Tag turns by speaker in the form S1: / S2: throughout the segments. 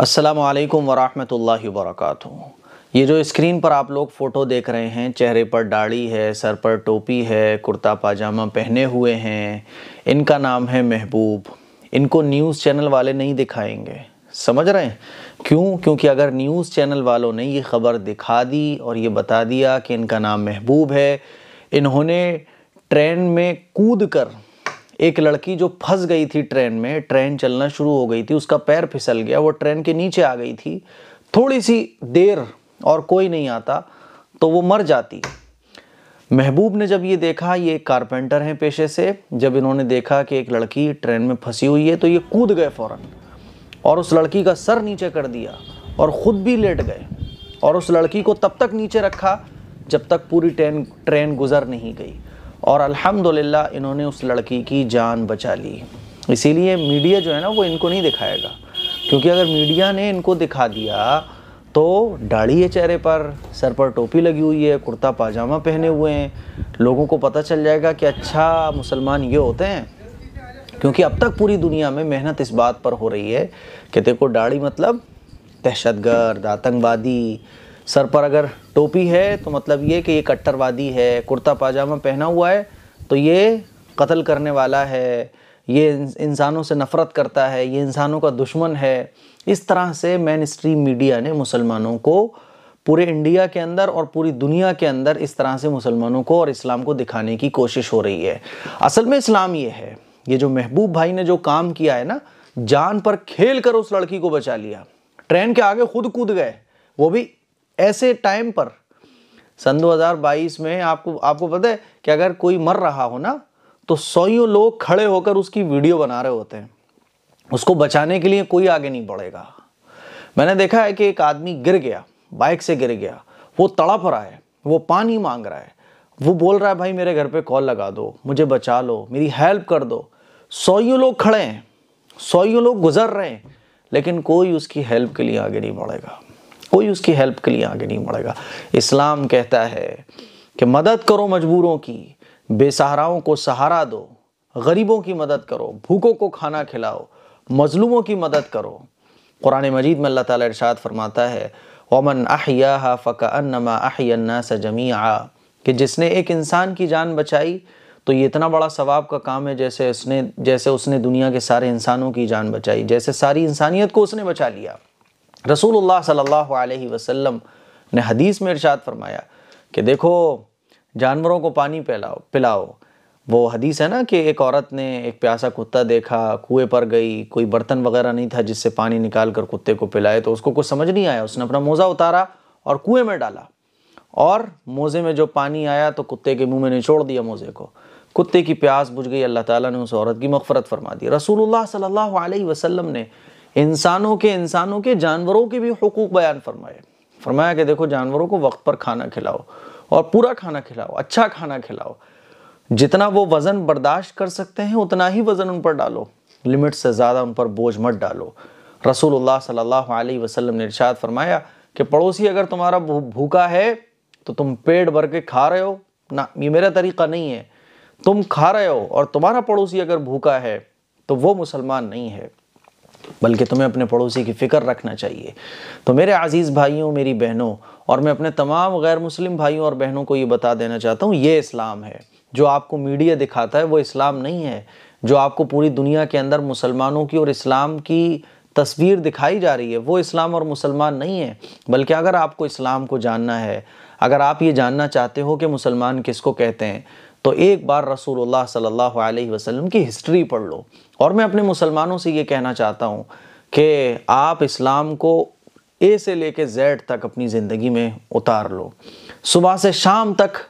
S1: असलकम वरहमल वर्क ये जो स्क्रीन पर आप लोग फ़ोटो देख रहे हैं चेहरे पर दाढ़ी है सर पर टोपी है कुर्ता पाजामा पहने हुए हैं इनका नाम है महबूब इनको न्यूज़ चैनल वाले नहीं दिखाएंगे समझ रहे हैं क्यों क्योंकि अगर न्यूज़ चैनल वालों ने ये ख़बर दिखा दी और ये बता दिया कि इनका नाम महबूब है इन्होंने ट्रेन में कूद कर एक लड़की जो फंस गई थी ट्रेन में ट्रेन चलना शुरू हो गई थी उसका पैर फिसल गया वो ट्रेन के नीचे आ गई थी थोड़ी सी देर और कोई नहीं आता तो वो मर जाती महबूब ने जब ये देखा ये एक कारपेंटर हैं पेशे से जब इन्होंने देखा कि एक लड़की ट्रेन में फंसी हुई है तो ये कूद गए फ़ौरन और उस लड़की का सर नीचे कर दिया और ख़ुद भी लेट गए और उस लड़की को तब तक नीचे रखा जब तक पूरी ट्रेन ट्रेन गुज़र नहीं गई और अल्हम्दुलिल्लाह इन्होंने उस लड़की की जान बचा ली इसीलिए मीडिया जो है ना वो इनको नहीं दिखाएगा क्योंकि अगर मीडिया ने इनको दिखा दिया तो दाढ़ी है चेहरे पर सर पर टोपी लगी हुई है कुर्ता पाजामा पहने हुए हैं लोगों को पता चल जाएगा कि अच्छा मुसलमान ये होते हैं क्योंकि अब तक पूरी दुनिया में मेहनत इस बात पर हो रही है कि देखो दाढ़ी मतलब दहशतगर्द आतंकवादी सर पर अगर टोपी है तो मतलब ये कि ये कट्टरवादी है कुर्ता पाजामा पहना हुआ है तो ये कत्ल करने वाला है ये इंसानों से नफ़रत करता है ये इंसानों का दुश्मन है इस तरह से मैन स्ट्रीम मीडिया ने मुसलमानों को पूरे इंडिया के अंदर और पूरी दुनिया के अंदर इस तरह से मुसलमानों को और इस्लाम को दिखाने की कोशिश हो रही है असल में इस्लाम ये है ये जो महबूब भाई ने जो काम किया है ना जान पर खेल कर उस लड़की को बचा लिया ट्रेन के आगे खुद कूद गए वो भी ऐसे टाइम पर सन 2022 में आपको आपको पता है कि अगर कोई मर रहा हो ना तो सौयों लोग खड़े होकर उसकी वीडियो बना रहे होते हैं उसको बचाने के लिए कोई आगे नहीं बढ़ेगा मैंने देखा है कि एक आदमी गिर गया बाइक से गिर गया वो तड़प रहा है वो पानी मांग रहा है वो बोल रहा है भाई मेरे घर पे कॉल लगा दो मुझे बचा लो मेरी हेल्प कर दो सौयों लोग खड़े हैं सौयों लोग गुजर रहे हैं लेकिन कोई उसकी हेल्प के लिए आगे नहीं बढ़ेगा कोई उसकी हेल्प के लिए आगे नहीं बढ़ेगा इस्लाम कहता है कि मदद करो मजबूरों की बेसहाराओं को सहारा दो गरीबों की मदद करो भूखों को खाना खिलाओ मजलूमों की मदद करो कुरान मजीद में अल्लाह ताला इरशाद फरमाता है वमन अहिया फ़कानमा अहियन्ना जमीआ कि जिसने एक इंसान की जान बचाई तो ये इतना बड़ा सवाब का काम है जैसे उसने जैसे उसने दुनिया के सारे इंसानों की जान बचाई जैसे सारी इंसानियत को उसने बचा लिया रसूलुल्लाह सल्लल्लाहु अलैहि वसल्लम ने हदीस में इरशाद फरमाया कि देखो जानवरों को पानी पिलाओ पिलाओ वो हदीस है ना कि एक औरत ने एक प्यासा कुत्ता देखा कुएं पर गई कोई बर्तन वगैरह नहीं था जिससे पानी निकाल कर कुत्ते को पिलाए तो उसको कुछ समझ नहीं आया उसने अपना मोज़ा उतारा और कुएं में डाला और मोज़े में जो पानी आया तो कुत्ते के मुंह में निचोड़ दिया मोज़े को कुत्ते की प्यास बुझ गई अल्लाह ताला ने उस औरत की मगफरत फरमा दी रसूलुल्लाह सल्लल्लाहु अलैहि वसल्लम ने इंसानों के इंसानों के जानवरों के भी हकूक़ बयान फरमाए फरमाया कि देखो जानवरों को वक्त पर खाना खिलाओ और पूरा खाना खिलाओ अच्छा खाना खिलाओ जितना वो वज़न बर्दाश्त कर सकते हैं उतना ही वज़न उन पर डालो लिमिट से ज़्यादा उन पर बोझ मत डालो रसूलुल्लाह सल्लल्लाहु अलैहि वसल्लम ने इरशाद फरमाया कि पड़ोसी अगर तुम्हारा भूखा है तो तुम पेट भर के खा रहे हो ना ये मेरा तरीक़ा नहीं है तुम खा रहे हो और तुम्हारा पड़ोसी अगर भूखा है तो वो मुसलमान नहीं है बल्कि तुम्हें अपने पड़ोसी की फ़िक्र रखना चाहिए तो मेरे अज़ीज़ भाइयों मेरी बहनों और मैं अपने तमाम गैर मुस्लिम भाइयों और बहनों को ये बता देना चाहता हूँ ये इस्लाम है जो आपको मीडिया दिखाता है वो इस्लाम नहीं है जो आपको पूरी दुनिया के अंदर मुसलमानों की और इस्लाम की तस्वीर दिखाई जा रही है वो इस्लाम और मुसलमान नहीं है बल्कि अगर आपको इस्लाम को जानना है अगर आप ये जानना चाहते हो कि मुसलमान किसको कहते हैं तो एक बार रसूलुल्लाह सल्लल्लाहु अलैहि वसल्लम की हिस्ट्री पढ़ लो और मैं अपने मुसलमानों से ये कहना चाहता हूँ कि आप इस्लाम को ए से लेके जेड तक अपनी ज़िंदगी में उतार लो सुबह से शाम तक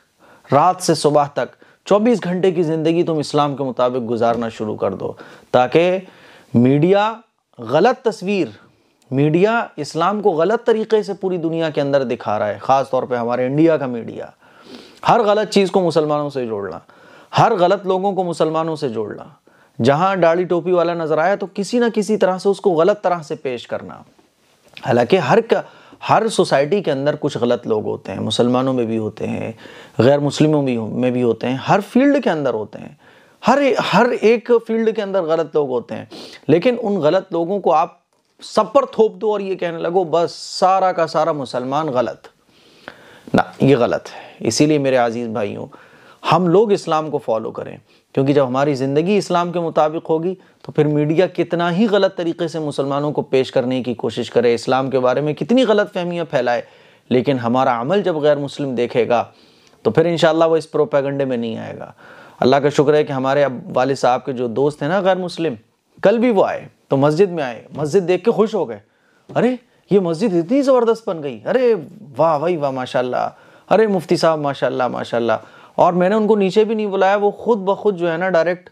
S1: रात से सुबह तक 24 घंटे की ज़िंदगी तुम इस्लाम के मुताबिक गुजारना शुरू कर दो ताकि मीडिया गलत तस्वीर मीडिया इस्लाम को गलत तरीके से पूरी दुनिया के अंदर दिखा रहा है ख़ास तौर पे हमारे इंडिया का मीडिया हर गलत चीज़ को मुसलमानों से जोड़ना हर गलत लोगों को मुसलमानों से जोड़ना जहाँ डाढ़ी टोपी वाला नज़र आया तो किसी ना किसी तरह से उसको गलत तरह से पेश करना हालांकि हर का हर सोसाइटी के अंदर कुछ गलत लोग होते हैं मुसलमानों में भी होते हैं गैर मुस्लिमों भी में भी होते हैं हर फील्ड के अंदर होते हैं हर हर एक फील्ड के अंदर गलत लोग होते हैं लेकिन उन गलत लोगों को आप सब पर थोप दो और ये कहने लगो बस सारा का सारा मुसलमान गलत ना ये गलत है इसीलिए मेरे अजीज़ भाइयों हम लोग इस्लाम को फॉलो करें क्योंकि जब हमारी ज़िंदगी इस्लाम के मुताबिक होगी तो फिर मीडिया कितना ही गलत तरीके से मुसलमानों को पेश करने की कोशिश करे इस्लाम के बारे में कितनी गलत फहमियाँ फैलाए लेकिन हमारा अमल जब गैर मुस्लिम देखेगा तो फिर इन वो इस प्रोपेगंडे में नहीं आएगा अल्लाह का शुक्र है कि हमारे अब वाले साहब के जो दोस्त हैं ना गैर मुस्लिम कल भी वो आए तो मस्जिद में आए मस्जिद देख के खुश हो गए अरे ये मस्जिद इतनी ज़बरदस्त बन गई अरे वाह भाई वाह माशाल्लाह अरे मुफ्ती साहब माशाल्लाह माशाल्लाह और मैंने उनको नीचे भी नहीं बुलाया वो खुद ब खुद जो है ना डायरेक्ट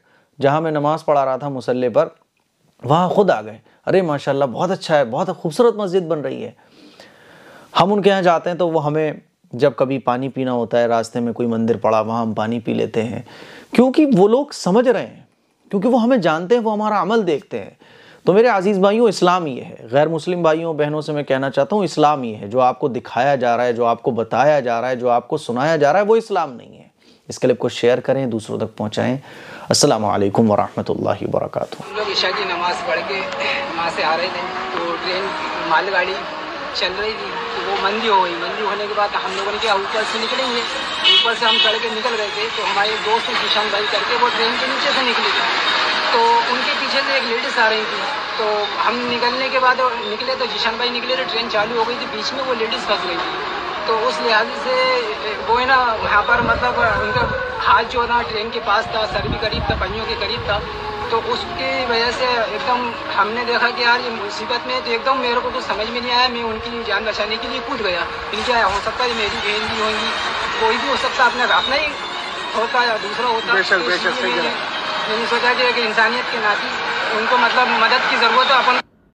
S1: जहाँ मैं नमाज़ पढ़ा रहा था मुसल्ले पर वहाँ खुद आ गए अरे माशाल्लाह बहुत अच्छा है बहुत खूबसूरत मस्जिद बन रही है हम उनके यहाँ जाते हैं तो वो हमें जब कभी पानी पीना होता है रास्ते में कोई मंदिर पड़ा वहाँ हम पानी पी लेते हैं क्योंकि वो लोग समझ रहे हैं क्योंकि वो हमें जानते हैं वो हमारा अमल देखते हैं तो मेरे अजीज़ भाइयों इस्लाम ये है गैर मुस्लिम भाइयों बहनों से मैं कहना चाहता हूँ इस्लाम ये है जो आपको दिखाया जा रहा है जो आपको बताया जा रहा है जो आपको सुनाया जा रहा है वो इस्लाम नहीं है इस क्लिप को शेयर करें दूसरों तक पहुँचाएँ असल वरहमल वर्क हम नमाज़ पढ़ के वहाँ से आ रहे थे तो ट्रेन मालगाड़ी चल रही थी तो वो मंदी हो गई मंदी होने के बाद हम लोगों ने क्या ऊपर से निकलेंगे ऊपर से हम चढ़ के निकल रहे थे तो हमारे दोस्त किशन भाई करके वो ट्रेन के नीचे से निकले थे तो उनके फंक्शन में एक लेडीज़ आ रही थी तो हम निकलने के बाद निकले तो जिशन भाई निकले तो ट्रेन चालू हो गई थी बीच में वो लेडीज़ फंस गई थी तो उस लिहाज से वो है ना वहाँ पर मतलब उनका हाथ जो था ट्रेन के पास था सर भी करीब था पहियों के करीब था तो उसकी वजह से एकदम हमने देखा कि यार ये मुसीबत में तो एकदम मेरे को कुछ समझ में नहीं आया मैं उनकी जान बचाने के लिए कूद गया इनके क्या हो सकता है मेरी बहन भी होंगी कोई भी हो सकता अपना अपना ही होता या दूसरा होता तो है तो यूँ सोचा कि एक इंसानियत के नाती उनको मतलब मदद की ज़रूरत है अपन